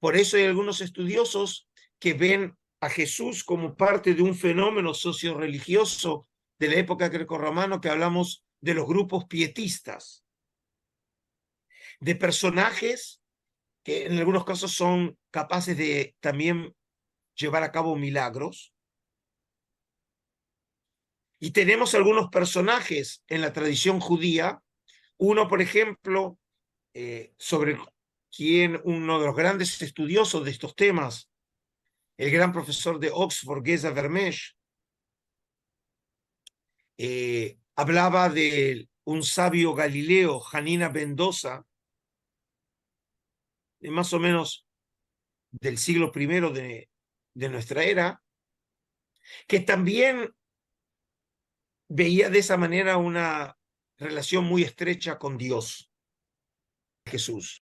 Por eso hay algunos estudiosos que ven a Jesús como parte de un fenómeno socio-religioso de la época griego-romana que hablamos de los grupos pietistas, de personajes que en algunos casos son capaces de también llevar a cabo milagros. Y tenemos algunos personajes en la tradición judía, uno por ejemplo, eh, sobre sobre quien uno de los grandes estudiosos de estos temas, el gran profesor de Oxford, Geza Vermesh, eh, hablaba de un sabio galileo, Janina Mendoza, de más o menos del siglo I de nuestra era, que también veía de esa manera una relación muy estrecha con Dios, Jesús.